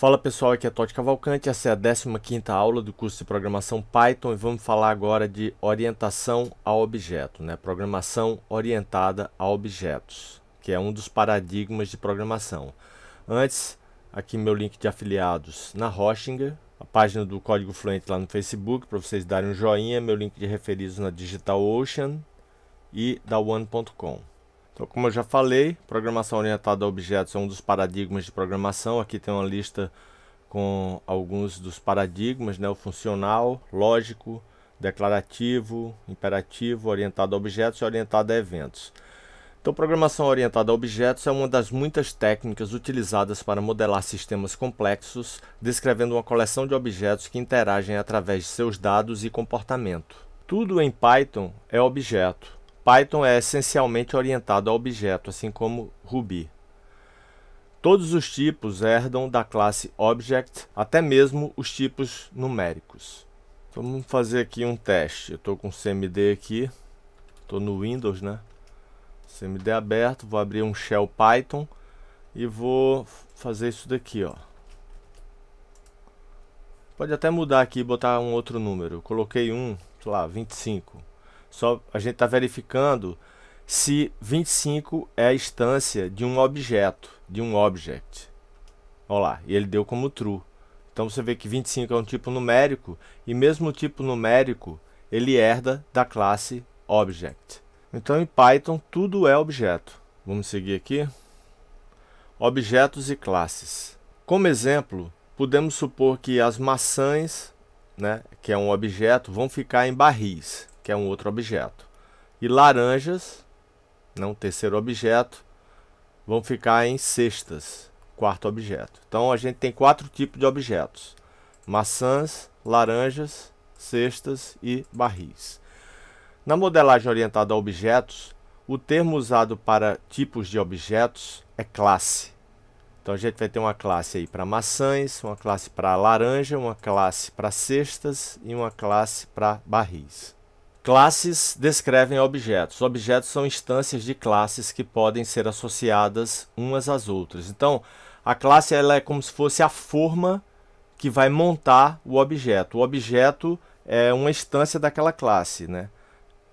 Fala pessoal, aqui é Totti Cavalcante, essa é a 15ª aula do curso de Programação Python e vamos falar agora de orientação a objeto, né? Programação orientada a objetos, que é um dos paradigmas de programação. Antes, aqui meu link de afiliados na Rochinger, a página do Código Fluente lá no Facebook, para vocês darem um joinha, meu link de referidos na DigitalOcean e da One.com. Então, como eu já falei, programação orientada a objetos é um dos paradigmas de programação. Aqui tem uma lista com alguns dos paradigmas, né? o funcional, lógico, declarativo, imperativo, orientado a objetos e orientado a eventos. Então, programação orientada a objetos é uma das muitas técnicas utilizadas para modelar sistemas complexos, descrevendo uma coleção de objetos que interagem através de seus dados e comportamento. Tudo em Python é objeto. Python é essencialmente orientado a objeto, assim como Ruby. Todos os tipos herdam da classe Object, até mesmo os tipos numéricos. Então, vamos fazer aqui um teste. Eu estou com CMD aqui, estou no Windows, né? CMD aberto, vou abrir um shell Python e vou fazer isso daqui, ó. Pode até mudar aqui e botar um outro número. Eu coloquei um, sei lá, 25. Só a gente está verificando se 25 é a instância de um objeto, de um object. Olha lá, e ele deu como true. Então você vê que 25 é um tipo numérico e mesmo o tipo numérico ele herda da classe object. Então em Python tudo é objeto. Vamos seguir aqui. Objetos e classes. Como exemplo, podemos supor que as maçãs, né, que é um objeto, vão ficar em barris que é um outro objeto. E laranjas, né, um terceiro objeto, vão ficar em cestas, quarto objeto. Então a gente tem quatro tipos de objetos: maçãs, laranjas, cestas e barris. Na modelagem orientada a objetos, o termo usado para tipos de objetos é classe. Então a gente vai ter uma classe aí para maçãs, uma classe para laranja, uma classe para cestas e uma classe para barris. Classes descrevem objetos. Objetos são instâncias de classes que podem ser associadas umas às outras. Então, a classe ela é como se fosse a forma que vai montar o objeto. O objeto é uma instância daquela classe, né?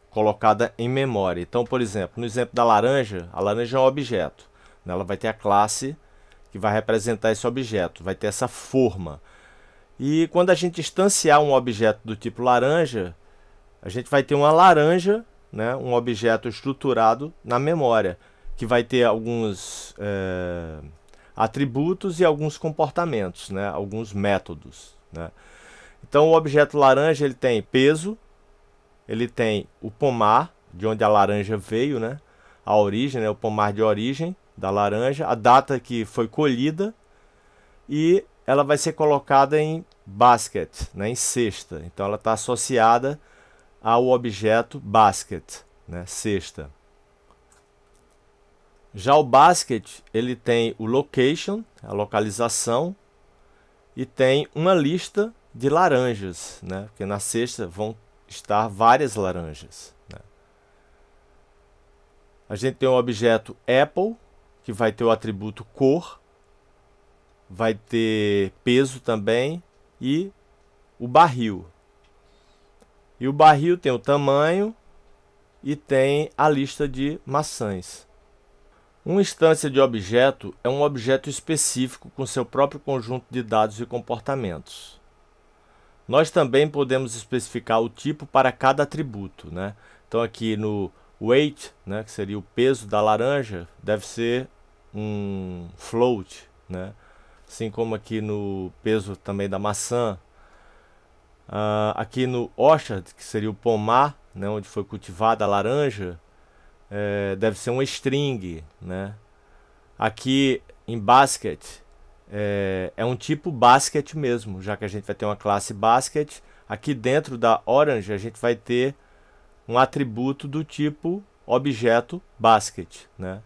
colocada em memória. Então, por exemplo, no exemplo da laranja, a laranja é um objeto. Né? Ela vai ter a classe que vai representar esse objeto, vai ter essa forma. E quando a gente instanciar um objeto do tipo laranja, a gente vai ter uma laranja, né, um objeto estruturado na memória, que vai ter alguns é, atributos e alguns comportamentos, né, alguns métodos. Né. Então o objeto laranja ele tem peso, ele tem o pomar, de onde a laranja veio, né, a origem, né, o pomar de origem da laranja, a data que foi colhida e ela vai ser colocada em basket, né, em cesta. Então ela está associada ao objeto basket, né, cesta. Já o basket, ele tem o location, a localização, e tem uma lista de laranjas, né? Porque na cesta vão estar várias laranjas. Né? A gente tem o objeto apple, que vai ter o atributo cor, vai ter peso também e o barril, e o barril tem o tamanho e tem a lista de maçãs. Uma instância de objeto é um objeto específico com seu próprio conjunto de dados e comportamentos. Nós também podemos especificar o tipo para cada atributo. Né? Então aqui no weight, né, que seria o peso da laranja, deve ser um float, né? assim como aqui no peso também da maçã, Uh, aqui no Orchard, que seria o pomar, né, onde foi cultivada a laranja, é, deve ser um string. Né? Aqui em basket, é, é, um tipo basket mesmo, já que a gente vai ter uma classe basket. Aqui dentro da orange, a gente vai ter um atributo do tipo objeto basket. Né?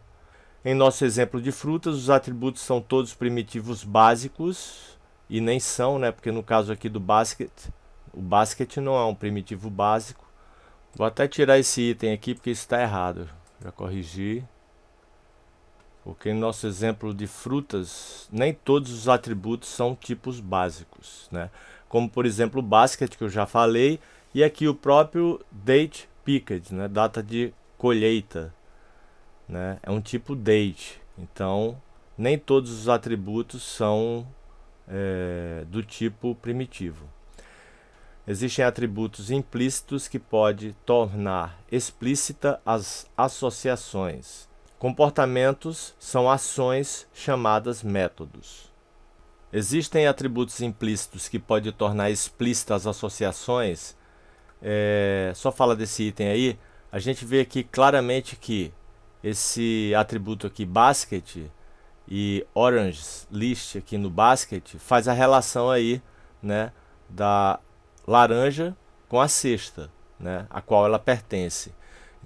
Em nosso exemplo de frutas, os atributos são todos primitivos básicos, e nem são, né? porque no caso aqui do basket, o basquete não é um primitivo básico. Vou até tirar esse item aqui porque está errado. Já corrigi. Porque no nosso exemplo de frutas, nem todos os atributos são tipos básicos, né? Como por exemplo o basquete que eu já falei e aqui o próprio date picked, né? Data de colheita, né? É um tipo date. Então, nem todos os atributos são é, do tipo primitivo. Existem atributos implícitos que pode tornar explícita as associações. Comportamentos são ações chamadas métodos. Existem atributos implícitos que pode tornar explícitas as associações. É, só fala desse item aí. A gente vê aqui claramente que esse atributo aqui, basket, e orange list aqui no basket, faz a relação aí, né, da laranja com a cesta, né, a qual ela pertence.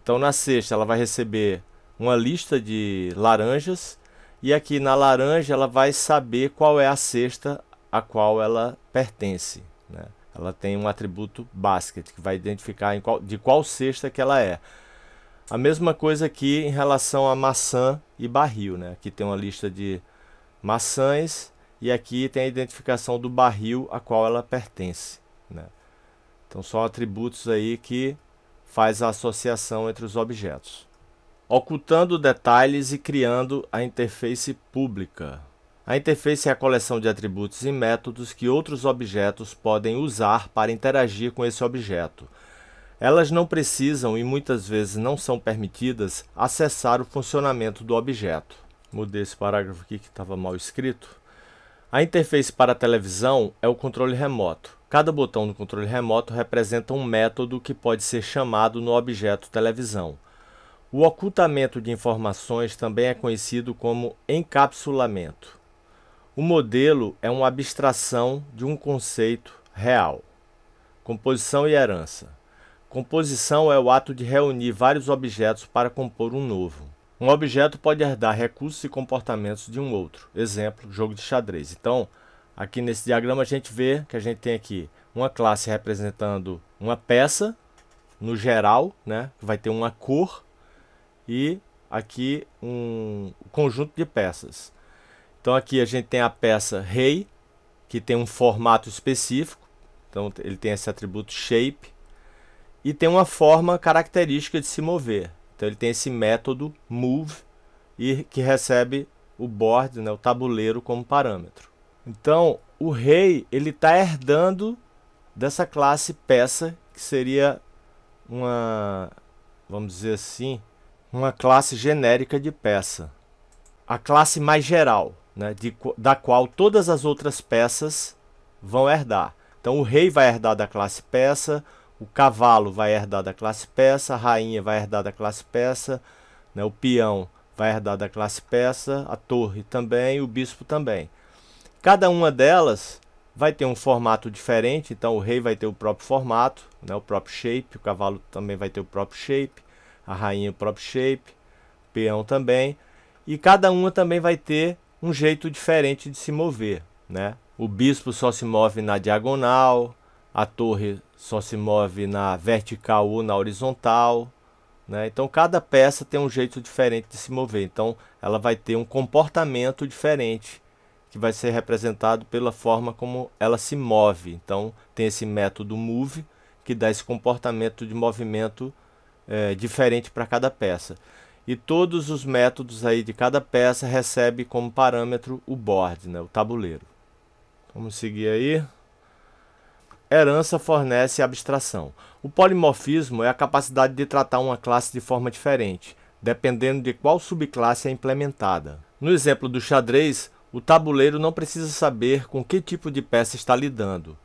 Então na cesta ela vai receber uma lista de laranjas e aqui na laranja ela vai saber qual é a cesta a qual ela pertence. Né? Ela tem um atributo basket que vai identificar qual, de qual cesta que ela é. A mesma coisa aqui em relação a maçã e barril. Né? Aqui tem uma lista de maçãs e aqui tem a identificação do barril a qual ela pertence. Então são atributos aí que faz a associação entre os objetos. Ocultando detalhes e criando a interface pública. A interface é a coleção de atributos e métodos que outros objetos podem usar para interagir com esse objeto. Elas não precisam e muitas vezes não são permitidas acessar o funcionamento do objeto. Mudei esse parágrafo aqui que estava mal escrito. A interface para a televisão é o controle remoto. Cada botão do controle remoto representa um método que pode ser chamado no objeto televisão. O ocultamento de informações também é conhecido como encapsulamento. O modelo é uma abstração de um conceito real. Composição e herança. Composição é o ato de reunir vários objetos para compor um novo. Um objeto pode herdar recursos e comportamentos de um outro. Exemplo, jogo de xadrez. Então, Aqui nesse diagrama a gente vê que a gente tem aqui uma classe representando uma peça no geral, né? Vai ter uma cor e aqui um conjunto de peças. Então aqui a gente tem a peça rei, que tem um formato específico. Então ele tem esse atributo shape e tem uma forma característica de se mover. Então ele tem esse método move e que recebe o board, né, o tabuleiro como parâmetro. Então, o rei, ele está herdando dessa classe peça, que seria uma, vamos dizer assim, uma classe genérica de peça. A classe mais geral, né, de, da qual todas as outras peças vão herdar. Então, o rei vai herdar da classe peça, o cavalo vai herdar da classe peça, a rainha vai herdar da classe peça, né, o peão vai herdar da classe peça, a torre também, o bispo também. Cada uma delas vai ter um formato diferente, então o rei vai ter o próprio formato, né, o próprio shape, o cavalo também vai ter o próprio shape, a rainha o próprio shape, o peão também, e cada uma também vai ter um jeito diferente de se mover, né? O bispo só se move na diagonal, a torre só se move na vertical ou na horizontal, né? Então cada peça tem um jeito diferente de se mover, então ela vai ter um comportamento diferente que vai ser representado pela forma como ela se move. Então, tem esse método move, que dá esse comportamento de movimento é, diferente para cada peça. E todos os métodos aí de cada peça recebe como parâmetro o board, né, o tabuleiro. Vamos seguir aí. Herança fornece abstração. O polimorfismo é a capacidade de tratar uma classe de forma diferente, dependendo de qual subclasse é implementada. No exemplo do xadrez, o tabuleiro não precisa saber com que tipo de peça está lidando.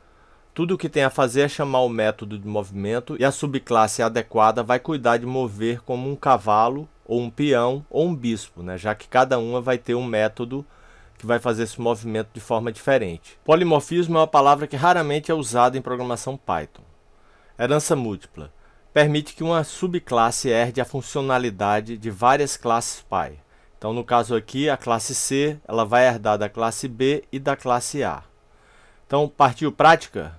Tudo o que tem a fazer é chamar o método de movimento e a subclasse adequada vai cuidar de mover como um cavalo, ou um peão, ou um bispo, né? já que cada uma vai ter um método que vai fazer esse movimento de forma diferente. Polimorfismo é uma palavra que raramente é usada em programação Python. Herança múltipla permite que uma subclasse herde a funcionalidade de várias classes Py. Então, no caso aqui, a classe C ela vai herdar da classe B e da classe A. Então, partiu prática?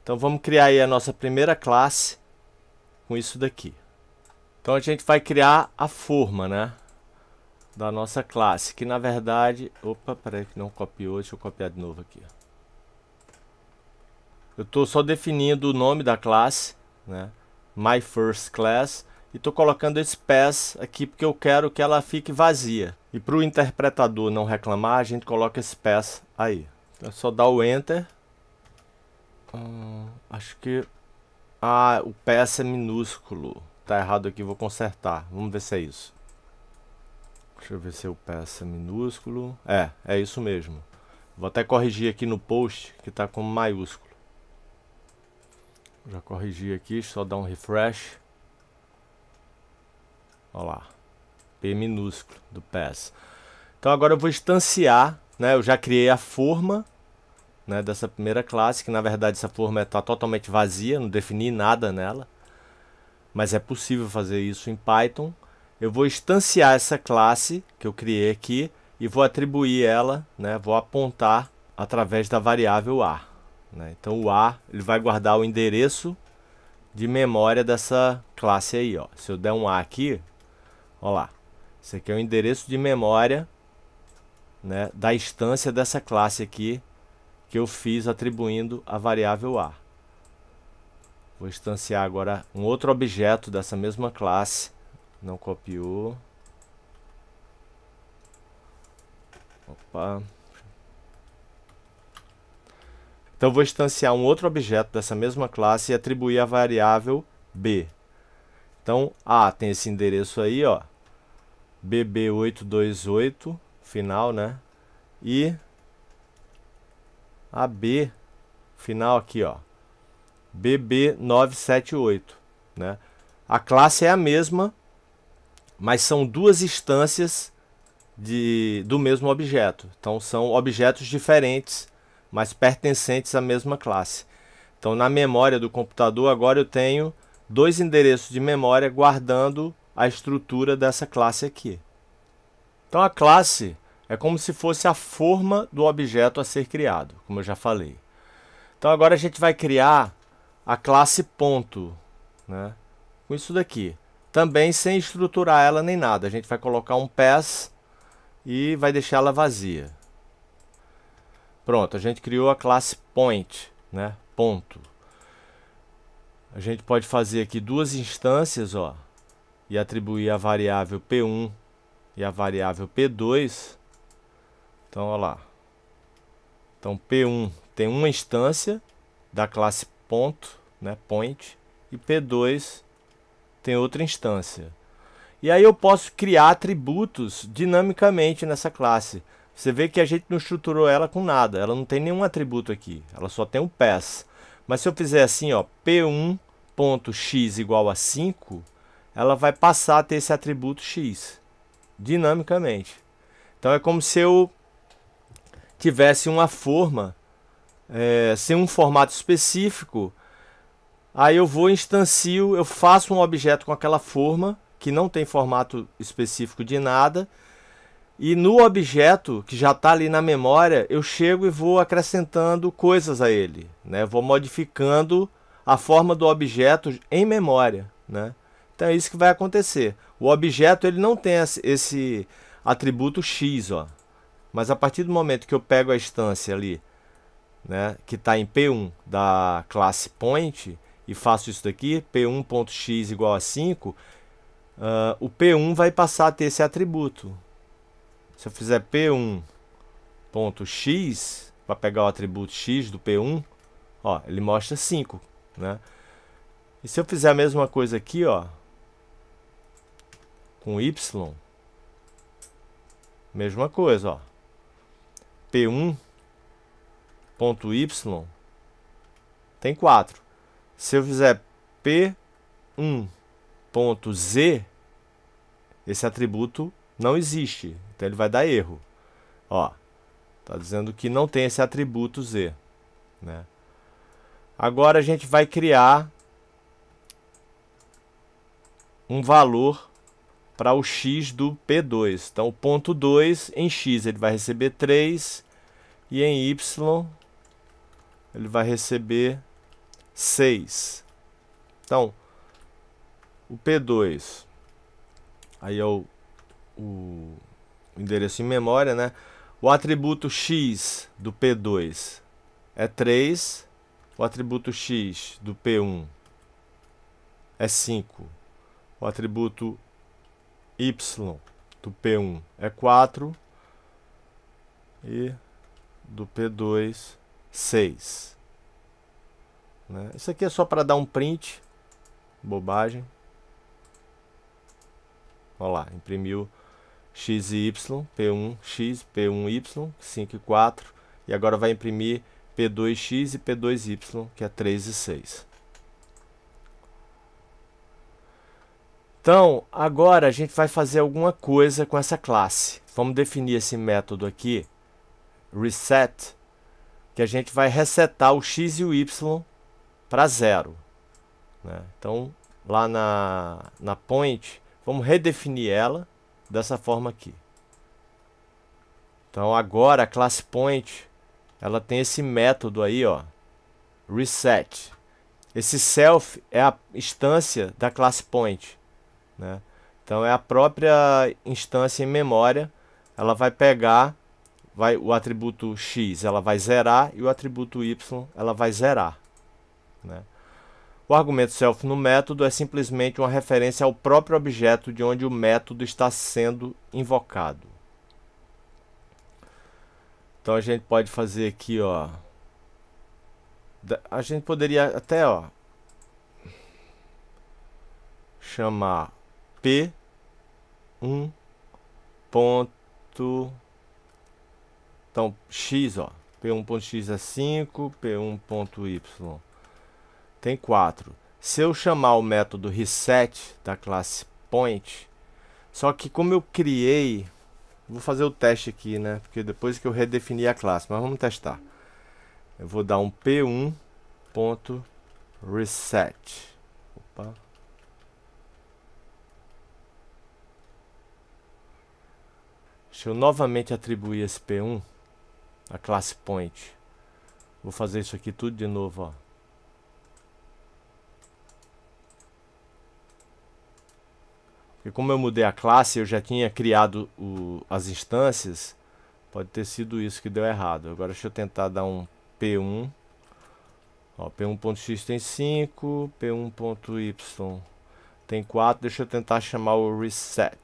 Então, vamos criar aí a nossa primeira classe com isso daqui. Então, a gente vai criar a forma, né? Da nossa classe, que na verdade... Opa, peraí que não copiou, deixa eu copiar de novo aqui. Eu estou só definindo o nome da classe, né? My First Class e tô colocando esse pass aqui porque eu quero que ela fique vazia. E para o interpretador não reclamar, a gente coloca esse pass aí. é só dar o enter. Hum, acho que... Ah, o pass é minúsculo. Tá errado aqui, vou consertar. Vamos ver se é isso. Deixa eu ver se é o pass é minúsculo. É, é isso mesmo. Vou até corrigir aqui no post, que tá com maiúsculo. Já corrigi aqui, só dar um refresh. Olha lá. P minúsculo do pass. Então agora eu vou instanciar, né? Eu já criei a forma né, dessa primeira classe, que na verdade essa forma está totalmente vazia, não defini nada nela. Mas é possível fazer isso em Python. Eu vou instanciar essa classe que eu criei aqui e vou atribuir ela, né, vou apontar através da variável a. Né? Então o a ele vai guardar o endereço de memória dessa classe aí. Ó. Se eu der um a aqui, Olha lá. Esse aqui é o endereço de memória né, da instância dessa classe aqui que eu fiz atribuindo a variável a. Vou instanciar agora um outro objeto dessa mesma classe. Não copiou. Opa. Então vou instanciar um outro objeto dessa mesma classe e atribuir a variável b. Então, A ah, tem esse endereço aí, ó. BB828, final, né? E AB, final aqui, ó. BB978, né? A classe é a mesma, mas são duas instâncias de, do mesmo objeto. Então são objetos diferentes, mas pertencentes à mesma classe. Então na memória do computador agora eu tenho dois endereços de memória guardando a estrutura dessa classe aqui. Então a classe é como se fosse a forma do objeto a ser criado, como eu já falei. Então agora a gente vai criar a classe ponto, né? Com isso daqui. Também sem estruturar ela nem nada. A gente vai colocar um pass e vai deixar ela vazia. Pronto, a gente criou a classe point, né? Ponto. A gente pode fazer aqui duas instâncias, ó, e atribuir a variável P1 e a variável P2. Então, olha lá. Então, P1 tem uma instância da classe ponto, né, point, e P2 tem outra instância. E aí eu posso criar atributos dinamicamente nessa classe. Você vê que a gente não estruturou ela com nada, ela não tem nenhum atributo aqui, ela só tem um pass. Mas se eu fizer assim, ó, p1.x igual a 5, ela vai passar a ter esse atributo x dinamicamente. Então é como se eu tivesse uma forma é, sem um formato específico. Aí eu vou instancio, eu faço um objeto com aquela forma que não tem formato específico de nada e no objeto que já está ali na memória, eu chego e vou acrescentando coisas a ele, né? Vou modificando a forma do objeto em memória, né? Então é isso que vai acontecer. O objeto ele não tem esse atributo x, ó. Mas a partir do momento que eu pego a instância ali, né, que está em P1 da classe point e faço isso daqui, P1.x igual a 5, uh, ah, o P1 vai passar a ter esse atributo, se eu fizer p1.x, para pegar o atributo x do p1, ó, ele mostra 5, né? E se eu fizer a mesma coisa aqui, ó, com y, mesma coisa, ó. p1.y tem 4. Se eu fizer p1.z, esse atributo não existe. Então ele vai dar erro. Ó, tá dizendo que não tem esse atributo Z, né? Agora a gente vai criar um valor para o x do P2. Então, o ponto 2 em x ele vai receber 3 e em y ele vai receber 6. Então, o P2 aí é o o endereço em memória, né? O atributo x do P2 é 3, o atributo x do P1 é 5, o atributo y do P1 é 4 e do P2 6. Né? Isso aqui é só para dar um print, bobagem. Olha lá, imprimiu x e y, P1x, P1y, 5 e 4, e agora vai imprimir P2x e P2y, que é 3 e 6. Então, agora a gente vai fazer alguma coisa com essa classe. Vamos definir esse método aqui, reset, que a gente vai resetar o x e o y para zero. Né? Então, lá na, na point, vamos redefinir ela dessa forma aqui. Então agora a classe point ela tem esse método aí, ó, reset. Esse self é a instância da classe point, né? Então é a própria instância em memória, ela vai pegar vai o atributo x, ela vai zerar e o atributo y, ela vai zerar, né? O argumento self no método é simplesmente uma referência ao próprio objeto de onde o método está sendo invocado. Então a gente pode fazer aqui, ó. A gente poderia até, ó, chamar p um ponto então x, ó, p1.x é 5, p1.y tem quatro. Se eu chamar o método reset da classe point, só que como eu criei, vou fazer o teste aqui, né? Porque depois que eu redefinir a classe, mas vamos testar. Eu vou dar um p1.reset. Opa. Deixa eu novamente atribuir esse p1 à classe point. Vou fazer isso aqui tudo de novo, ó. Porque como eu mudei a classe, eu já tinha criado o, as instâncias. Pode ter sido isso que deu errado. Agora deixa eu tentar dar um P1. P1.x tem 5, P1.y tem 4. Deixa eu tentar chamar o reset.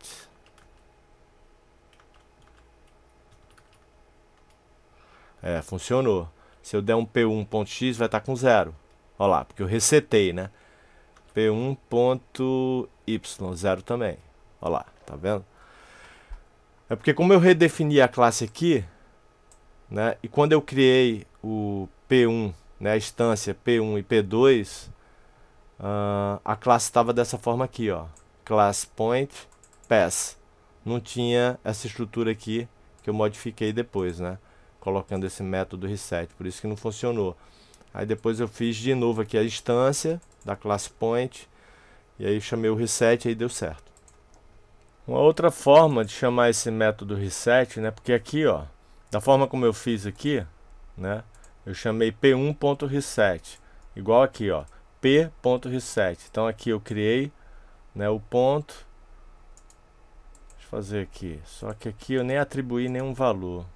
É, funcionou. Se eu der um P1.x vai estar tá com zero. Olha lá, porque eu resetei, né? P1.Y0 também. Olha lá, tá vendo? É porque como eu redefini a classe aqui, né? E quando eu criei o P1, né, a instância P1 e P2, uh, ah, a classe estava dessa forma aqui, ó. Class Point Pass. Não tinha essa estrutura aqui que eu modifiquei depois, né? Colocando esse método reset, por isso que não funcionou. Aí depois eu fiz de novo aqui a instância da classe point. E aí chamei o reset e aí deu certo. Uma outra forma de chamar esse método reset, né? Porque aqui, ó, da forma como eu fiz aqui, né? Eu chamei p1.reset, igual aqui, ó, p.reset. Então aqui eu criei, né, o ponto. Deixa eu fazer aqui. Só que aqui eu nem atribuí nenhum valor.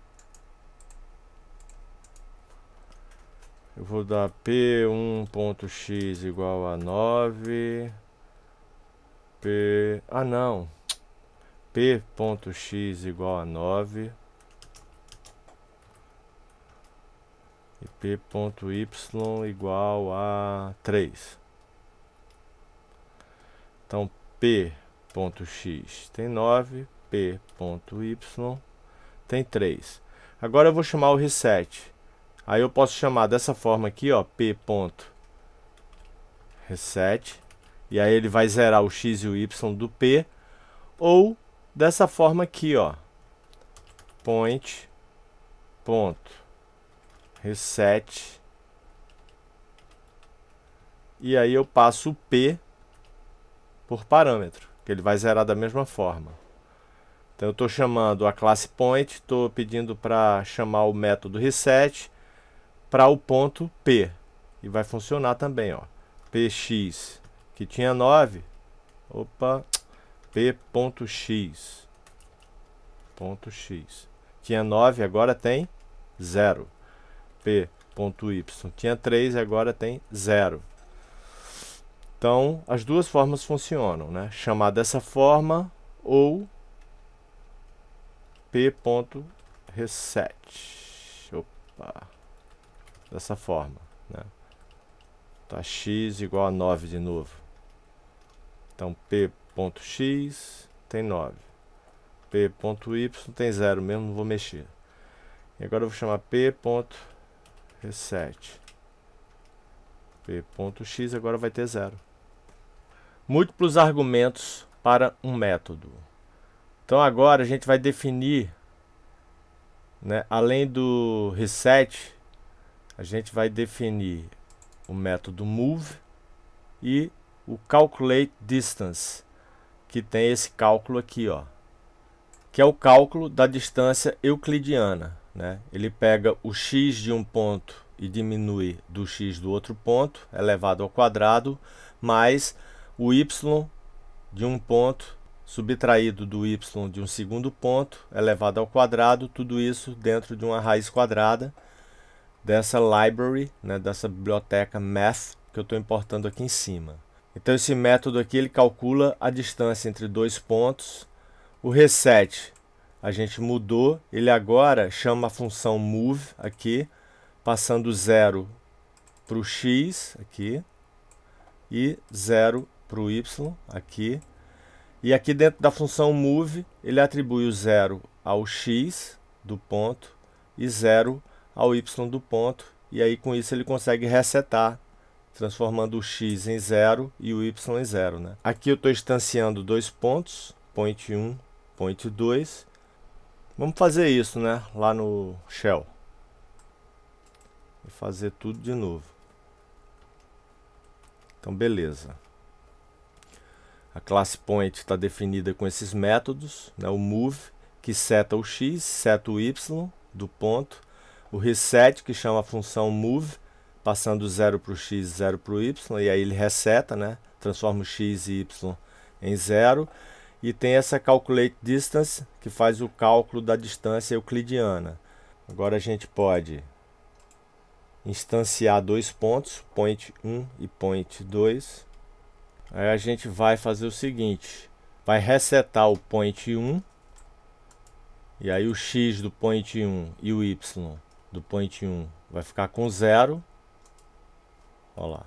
Eu vou dar P1.x igual a 9. P. Ah, não. P.x igual a 9. E P.y igual a 3. Então, P.x tem 9. P.y tem 3. Agora eu vou chamar o reset. Aí eu posso chamar dessa forma aqui, ó, p ponto reset. E aí ele vai zerar o x e o y do p. Ou dessa forma aqui, ó, point ponto reset. E aí eu passo o p por parâmetro, que ele vai zerar da mesma forma. Então eu estou chamando a classe point, estou pedindo para chamar o método reset para o ponto P. E vai funcionar também, ó. PX, que tinha 9. Opa, P.x. Ponto X. Tinha 9, agora tem 0. P.y tinha 3, agora tem 0. Então, as duas formas funcionam, né? Chamar dessa forma ou p.reset. Opa dessa forma. Né? Tá x igual a 9 de novo. Então p.x tem 9. p.y tem 0 mesmo, não vou mexer. E agora eu vou chamar p.reset. p.x agora vai ter 0. Múltiplos argumentos para um método. Então agora a gente vai definir, né, além do reset, a gente vai definir o método move e o calculate distance, que tem esse cálculo aqui, ó, que é o cálculo da distância euclidiana. Né? Ele pega o x de um ponto e diminui do x do outro ponto, elevado ao quadrado, mais o y de um ponto subtraído do y de um segundo ponto, elevado ao quadrado, tudo isso dentro de uma raiz quadrada dessa library, né, dessa biblioteca math que eu estou importando aqui em cima. Então esse método aqui ele calcula a distância entre dois pontos. O reset a gente mudou, ele agora chama a função move aqui, passando 0 para o x aqui e 0 para o y aqui. E aqui dentro da função move, ele atribui o 0 ao x do ponto e 0 ao y do ponto, e aí com isso ele consegue resetar, transformando o x em zero e o y em zero. Né? Aqui eu estou instanciando dois pontos, point 1, point 2. Vamos fazer isso né? lá no shell. Vou fazer tudo de novo. Então, beleza. A classe point está definida com esses métodos, né? o move, que seta o x, seta o y do ponto, o reset, que chama a função move, passando 0 para o x, e 0 para o y, e aí ele reseta, né? transforma o x e y em 0. E tem essa calculate distance, que faz o cálculo da distância euclidiana. Agora a gente pode instanciar dois pontos, point 1 e point 2. Aí a gente vai fazer o seguinte, vai resetar o point 1, e aí o x do point 1 e o y do point 1 vai ficar com zero. Olha lá.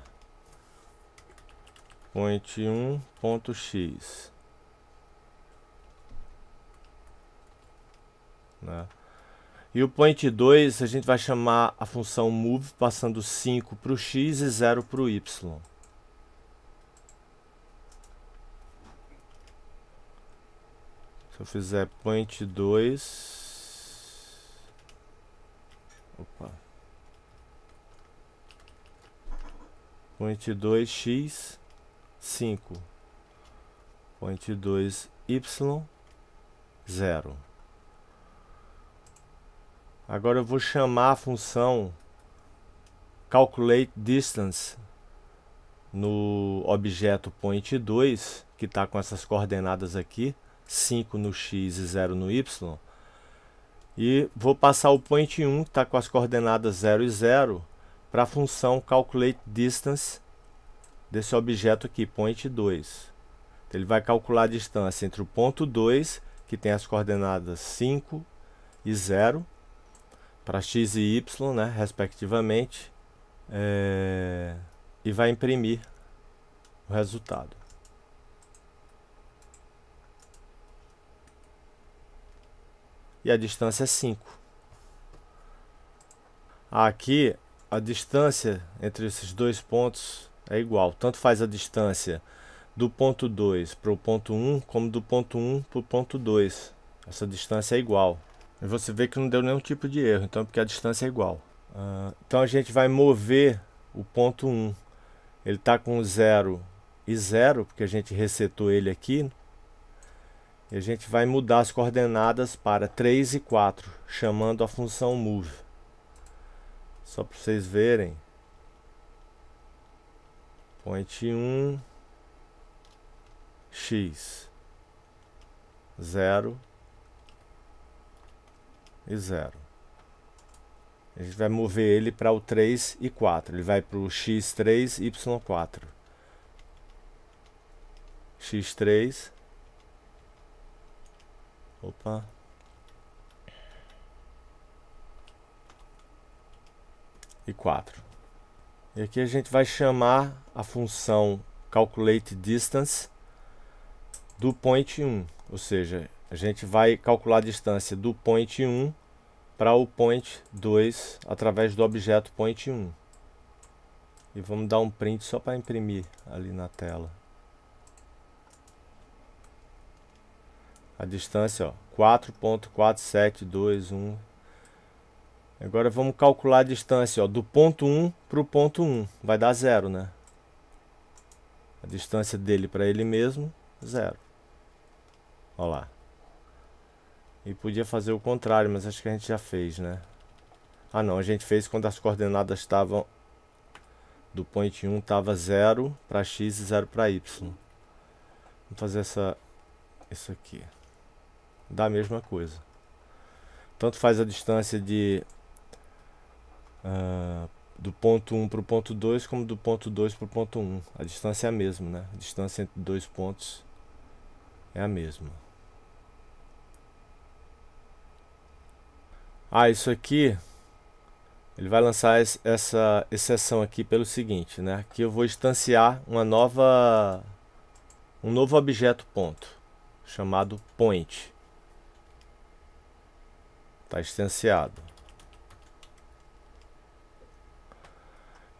Point 1.x. Né? E o point 2 a gente vai chamar a função move passando 5 para o x e 0 para o y. Se eu fizer point 2 Opa. Point 2x, 5. Point 2y, 0. Agora eu vou chamar a função calculate distance no objeto point 2, que está com essas coordenadas aqui, 5 no x e 0 no y, e vou passar o point 1, que está com as coordenadas 0 e 0, para a função calculate distance desse objeto aqui, point 2. Então, ele vai calcular a distância entre o ponto 2, que tem as coordenadas 5 e 0, para x e y, né, respectivamente, é... e vai imprimir o resultado. e a distância é 5. Aqui a distância entre esses dois pontos é igual. Tanto faz a distância do ponto 2 para o ponto 1, um, como do ponto 1 um para o ponto 2. Essa distância é igual. E você vê que não deu nenhum tipo de erro, então é porque a distância é igual. Uh, então a gente vai mover o ponto 1. Um. Ele está com 0 e 0, porque a gente resetou ele aqui. E a gente vai mudar as coordenadas para 3 e 4, chamando a função move. Só para vocês verem. Point 1, x, 0 e 0. A gente vai mover ele para o 3 e 4. Ele vai para o x3, y4. x3, Opa. E 4. E aqui a gente vai chamar a função calculateDistance do point 1, ou seja, a gente vai calcular a distância do point 1 para o point 2 através do objeto point 1. E vamos dar um print só para imprimir ali na tela. a distância, ó, 4.4721. Agora vamos calcular a distância, ó, do ponto 1 para o ponto 1, vai dar zero, né? A distância dele para ele mesmo, zero. Olha lá. E podia fazer o contrário, mas acho que a gente já fez, né? Ah não, a gente fez quando as coordenadas estavam do point 1 estava 0 para x e 0 para y. Vamos fazer essa isso aqui dá a mesma coisa. Tanto faz a distância de uh, do ponto 1 para o ponto 2 como do ponto 2 para o ponto 1. A distância é a mesma, né? A distância entre dois pontos é a mesma. Ah, isso aqui ele vai lançar essa exceção aqui pelo seguinte, né? Que eu vou instanciar uma nova um novo objeto ponto chamado point. Está extenciado.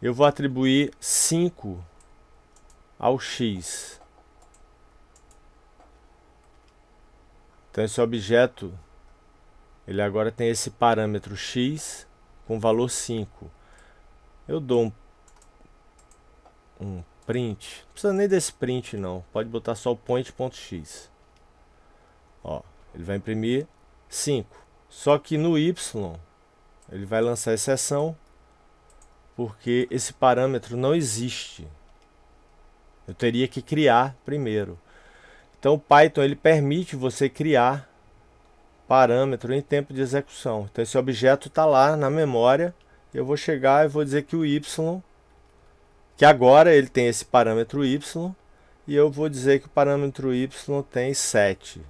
Eu vou atribuir 5 ao X. Então esse objeto, ele agora tem esse parâmetro X com valor 5. Eu dou um, um print. Não precisa nem desse print não. Pode botar só o point.x. Ó, ele vai imprimir 5. Só que no Y ele vai lançar exceção porque esse parâmetro não existe. Eu teria que criar primeiro. Então o Python ele permite você criar parâmetro em tempo de execução. Então esse objeto está lá na memória. Eu vou chegar e vou dizer que o y, que agora ele tem esse parâmetro y, e eu vou dizer que o parâmetro y tem 7.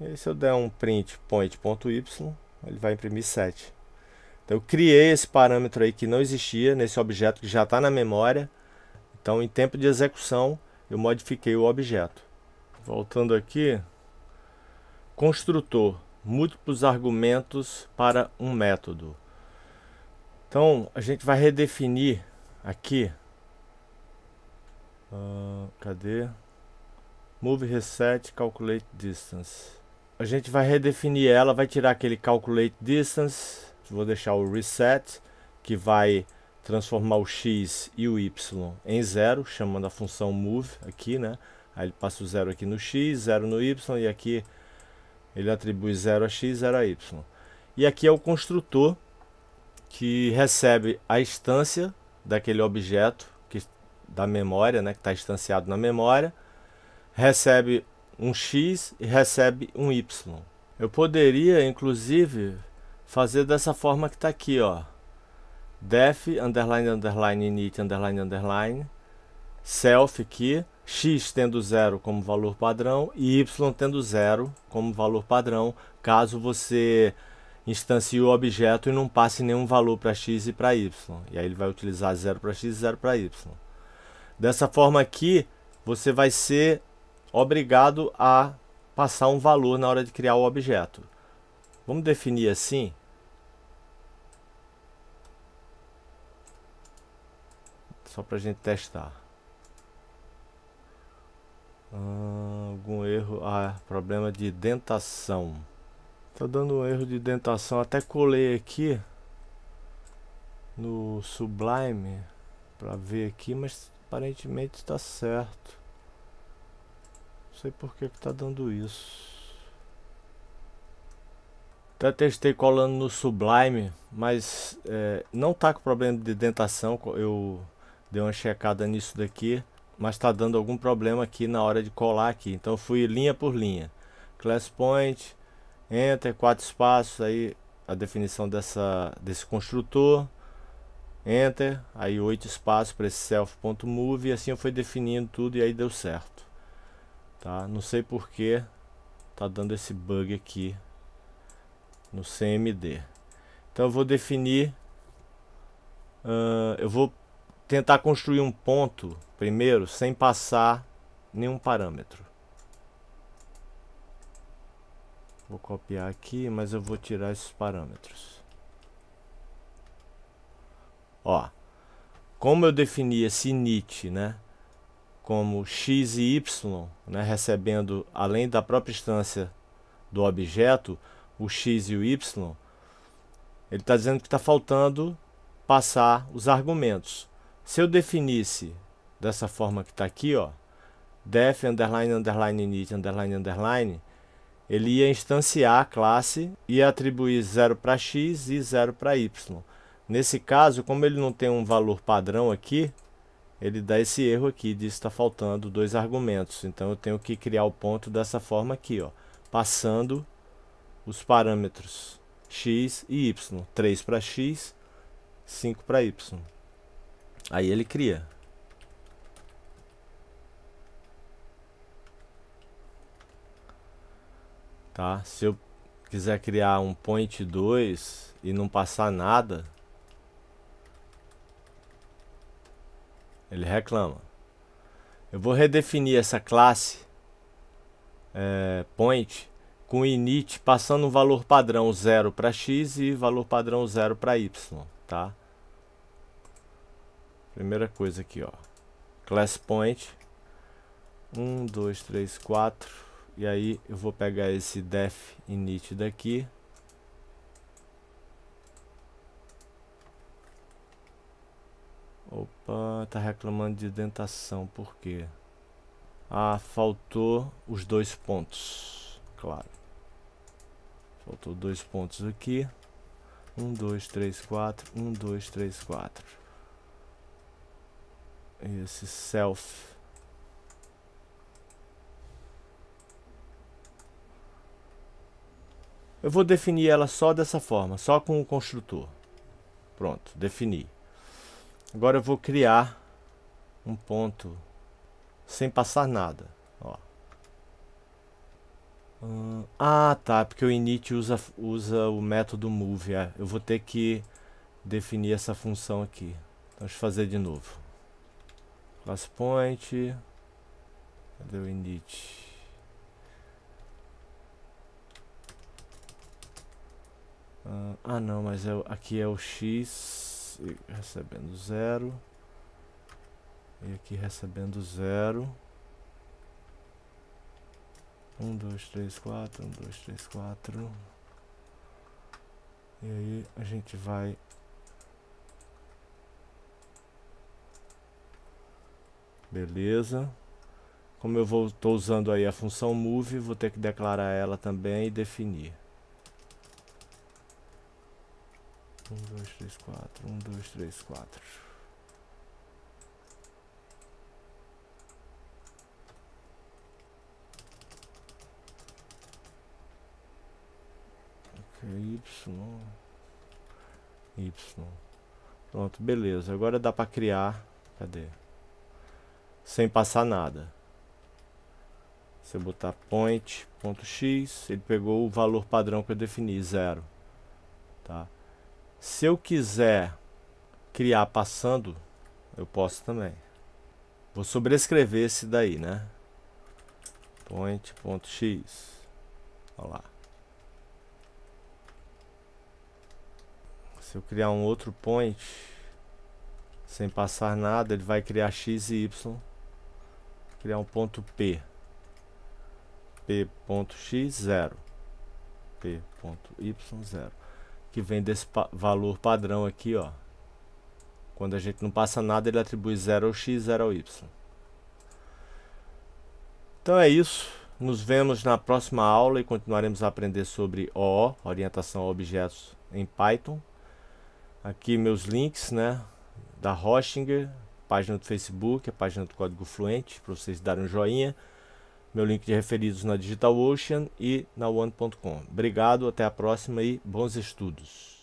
E se eu der um print point.y, ele vai imprimir 7. Então eu criei esse parâmetro aí que não existia nesse objeto que já está na memória. Então em tempo de execução eu modifiquei o objeto. Voltando aqui, construtor, múltiplos argumentos para um método. Então a gente vai redefinir aqui. Uh, cadê? Move reset calculate distance a gente vai redefinir ela, vai tirar aquele calculate distance, vou deixar o reset, que vai transformar o x e o y em zero, chamando a função move aqui, né? Aí ele passa o zero aqui no x, zero no y, e aqui ele atribui zero a x, zero a y. E aqui é o construtor que recebe a instância daquele objeto que, da memória, né, que está instanciado na memória, recebe um x e recebe um y. Eu poderia, inclusive, fazer dessa forma que está aqui, ó. def, underline, underline, init, underline, underline, self aqui, x tendo zero como valor padrão e y tendo zero como valor padrão, caso você instancie o objeto e não passe nenhum valor para x e para y. E aí ele vai utilizar 0 para x e 0 para y. Dessa forma aqui, você vai ser obrigado a passar um valor na hora de criar o objeto. Vamos definir assim. Só para a gente testar. Ah, algum erro. Ah, problema de dentação. Tá dando um erro de dentação. Até colei aqui no Sublime para ver aqui, mas aparentemente está certo sei por que, que tá dando isso. Até testei colando no Sublime, mas é, não tá com problema de dentação. Eu dei uma checada nisso daqui, mas tá dando algum problema aqui na hora de colar aqui. Então fui linha por linha. Class Point, Enter, quatro espaços, aí a definição dessa, desse construtor. Enter, aí oito espaços para esse self.move e assim eu fui definindo tudo e aí deu certo tá? Não sei porque tá dando esse bug aqui no CMD. Então eu vou definir, uh, eu vou tentar construir um ponto primeiro sem passar nenhum parâmetro. Vou copiar aqui, mas eu vou tirar esses parâmetros. Ó, como eu defini esse init, né? como x e y, né, recebendo além da própria instância do objeto, o x e o y, ele está dizendo que está faltando passar os argumentos. Se eu definisse dessa forma que está aqui, ó, def, underline, underline, init, underline, underline, ele ia instanciar a classe e atribuir 0 para x e 0 para y. Nesse caso, como ele não tem um valor padrão aqui, ele dá esse erro aqui, diz que está faltando dois argumentos. Então eu tenho que criar o ponto dessa forma aqui, ó, passando os parâmetros x e y, 3 para x, 5 para y. Aí ele cria. Tá? Se eu quiser criar um point 2 e não passar nada, Ele reclama. Eu vou redefinir essa classe é, point com init passando um valor padrão 0 para x e valor padrão 0 para y, tá? Primeira coisa aqui, ó. Class point 1 2 3 4 e aí eu vou pegar esse def init daqui Opa, tá reclamando de dentação, por quê? Ah, faltou os dois pontos, claro. Faltou dois pontos aqui. Um, dois, três, quatro. Um, dois, três, quatro. Esse self. Eu vou definir ela só dessa forma, só com o construtor. Pronto, defini. Agora eu vou criar um ponto sem passar nada. Ó. Hum, ah, tá, é porque o init usa, usa o método move. É. eu vou ter que definir essa função aqui. Vamos então, deixa eu fazer de novo. Class point. Cadê o init? Hum, ah, não, mas é, aqui é o x recebendo zero e aqui recebendo zero um dois três quatro um dois três quatro e aí a gente vai beleza como eu estou usando aí a função move vou ter que declarar ela também e definir um dois três quatro um dois três quatro Y, Y. Pronto, beleza. Agora dá para criar. Cadê? Sem passar nada. Se eu botar point.x, ele pegou o valor padrão que eu defini, zero. Tá? Se eu quiser criar passando, eu posso também. Vou sobrescrever esse daí, né? Point.x. Olha lá. Se eu criar um outro point sem passar nada, ele vai criar x e y. Criar um ponto p. p.x, 0. p.y, 0 que vem desse pa valor padrão aqui, ó. Quando a gente não passa nada, ele atribui 0 ao x, 0 ao y. Então é isso. Nos vemos na próxima aula e continuaremos a aprender sobre OO, orientação a objetos em Python. Aqui meus links, né, da Rochinger, página do Facebook, a página do Código Fluente, para vocês darem um joinha meu link de referidos na DigitalOcean e na One.com. Obrigado, até a próxima e bons estudos.